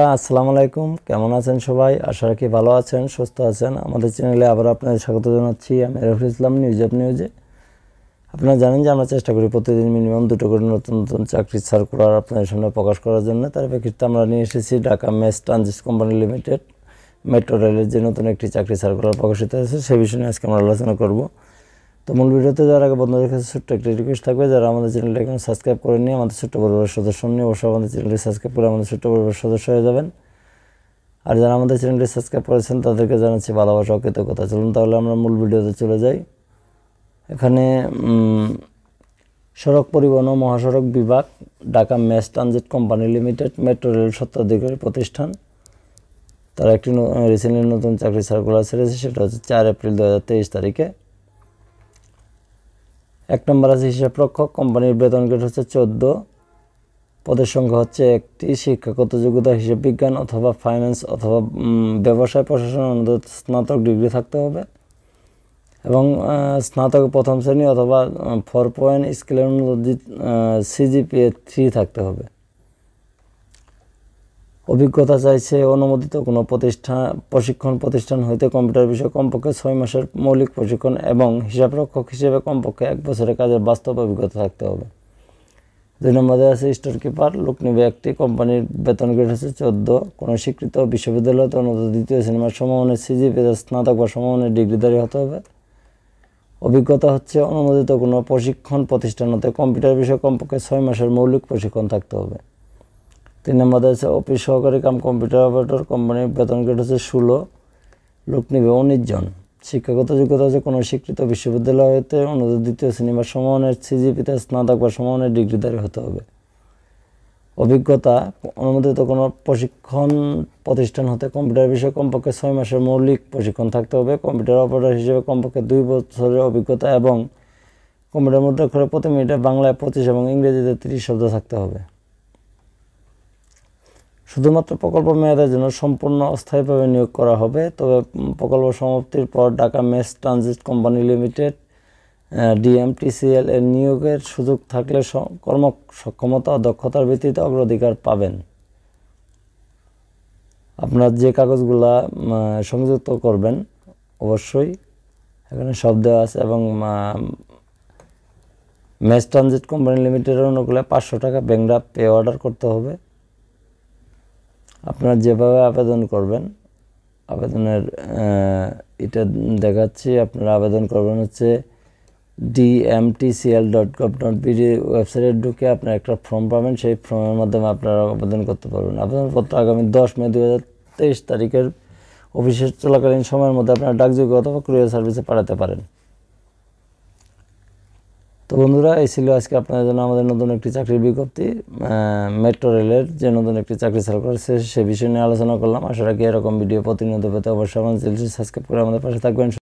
আসসালামু আলাইকুম কেমন আছেন সবাই আশা রাখি ভালো আছেন সুস্থ আছেন আমাদের চ্যানেলে আবার আপনাদের স্বাগত জানাচ্ছি আমি রফিল ইসলাম নিউজ অফ নিউজে আপনারা জানেন যে আমরা চেষ্টা করি প্রতিদিন মিনিমাম দুটো করে নতুন নতুন চাকরির সার্কুলার আপনাদের সামনে প্রকাশ করার জন্য তার প্রেক্ষিতে আমরা নিয়ে এসেছি Dhaka mass transit company limited metro রেলের যে নতুন একটি চাকরি সার্কুলার প্রকাশিত হয়েছে সেই বিষয়ে আজকে আমরা আলোচনা করবো তো মূল ভিডিওতে যাওয়ার আগে বন্ধুদের কাছে ছোট্ট একটা রিকোয়েস্ট থাকবে যারা আমাদের চ্যানেলটা এখন সাবস্ক্রাইব করে নিয়ে আমাদের ছোট্ট পরিবার সদস্য নিয়ে অবশ্যই আমাদের চ্যানেলটি সাবস্ক্রাইব করে আমাদের ছোট্ট পরিবার সদস্য হয়ে যাবেন আর যারা আমাদের চ্যানেলটি সাবস্ক্রাইব করেছেন তাদেরকে জানাচ্ছি ভালোবাসা কথা চলুন তাহলে আমরা মূল ভিডিওতে চলে যাই এখানে সড়ক পরিবহন ও মহাসড়ক বিভাগ Dhaka mass transit company limited metro rail সত্ত্বাধিকারী প্রতিষ্ঠান তারা একটি রিসেন্টলি নতুন চাকরি সার্কুলার ছেড়েছে সেটা হচ্ছে চার এপ্রিল দু তারিখে এক নম্বর আছে হিসাবরক্ষক কোম্পানির বেতন গেট হচ্ছে চোদ্দো পদের সংখ্যা হচ্ছে একটি শিক্ষাগত যোগ্যতা হিসেব বিজ্ঞান অথবা ফাইন্যান্স অথবা ব্যবসায় প্রশাসন অন্তত স্নাতক ডিগ্রি থাকতে হবে এবং স্নাতক প্রথম শ্রেণী অথবা ফোর পয়েন্ট স্কেলের অনুযায়ী সিজিপিএ থ্রি থাকতে হবে অভিজ্ঞতা চাইছে অনুমোদিত কোনো প্রতিষ্ঠান প্রশিক্ষণ প্রতিষ্ঠান হইতে কম্পিউটার বিষয়ে কমপক্ষে ছয় মাসের মৌলিক প্রশিক্ষণ এবং হিসাবরক্ষক হিসেবে কমপক্ষে এক বছরের কাজের বাস্তব অভিজ্ঞতা থাকতে হবে দুই নম্বরে আছে স্টোর কিপার লোক নিবে একটি কোম্পানির বেতন গ্রেড হচ্ছে চোদ্দ কোনো স্বীকৃত বিশ্ববিদ্যালয়তে অনুমোদিত দ্বিতীয় সিনেমার সমমানের সিজিপি স্নাতক বা সমমানের ডিগ্রিধারী হতে হবে অভিজ্ঞতা হচ্ছে অনুমোদিত কোনো প্রশিক্ষণ প্রতিষ্ঠান হতে কম্পিউটার বিষয়ে কমপক্ষে ছয় মাসের মৌলিক প্রশিক্ষণ থাকতে হবে তিন নম্বর আছে অফিস সহকারী কাম কম্পিউটার অপারেটর কোম্পানির বেতন কেটে হচ্ছে ষোলো লোক নিবে উনিশ জন শিক্ষাগত যোগ্যতা হচ্ছে কোনো স্বীকৃত বিশ্ববিদ্যালয় হতে অনুদান দ্বিতীয় সিনেমার সমানের সিজিপিতে স্নাতক বা সমানের ডিগ্রিধারী হতে হবে অভিজ্ঞতা অনুমোদিত কোনো প্রশিক্ষণ প্রতিষ্ঠান হতে কম্পিউটার বিষয়ে কমপক্ষে ছয় মাসের মৌলিক প্রশিক্ষণ থাকতে হবে কম্পিউটার অপারেটর হিসেবে কমপক্ষে দুই বছরের অভিজ্ঞতা এবং কম্পিউটার মুদ্রাক্ষরে প্রতি মিনিটে বাংলায় পঁচিশ এবং ইংরেজিতে তিরিশ শব্দ থাকতে হবে শুধুমাত্র প্রকল্প মেয়াদের জন্য সম্পূর্ণ অস্থায়ীভাবে নিয়োগ করা হবে তবে প্রকল্প সমাপ্তির পর Dhaka mass transit company limited DMTCL এর নিয়োগের সুযোগ থাকলে কর্ম সক্ষমতা ও দক্ষতার ভিত্তিতে অগ্রাধিকার পাবেন আপনার যে কাগজগুলা সংযুক্ত করবেন অবশ্যই এখানে সব দেওয়া আছে এবং ম্যাচ ট্রানজিট কোম্পানি লিমিটেডের অনুকূলে পাঁচশো টাকা ব্যাংরা পে অর্ডার করতে হবে আপনারা যেভাবে আবেদন করবেন আবেদনের এটা দেখাচ্ছি আপনারা আবেদন করবেন হচ্ছে DMTCL dot gov dot BD ওয়েবসাইটে ঢুকে আপনার একটা ফর্ম পাবেন সেই ফর্মের মাধ্যমে আপনারা আবেদন করতে পারবেন আবেদনপত্র আগামী দশ মে দু তারিখের অফিসের চলাকালীন সময়ের মধ্যে আপনারা ডাকযোগ্য অথবা ক্রিয়ার সার্ভিসে পাঠাতে পারেন তো বন্ধুরা এই ছিল আজকে আপনাদের জন্য আমাদের নতুন একটি চাকরির বিজ্ঞপ্তি মেট্রো রেলের যে নতুন একটি চাকরি সার্কুলার করেছে সে বিষয় নিয়ে আলোচনা করলাম আশা রাখি এরকম ভিডিও প্রতিনিয়ত পেতে অবশ্যই আমার সাবস্ক্রাইব করে আমাদের পাশে থাকবেন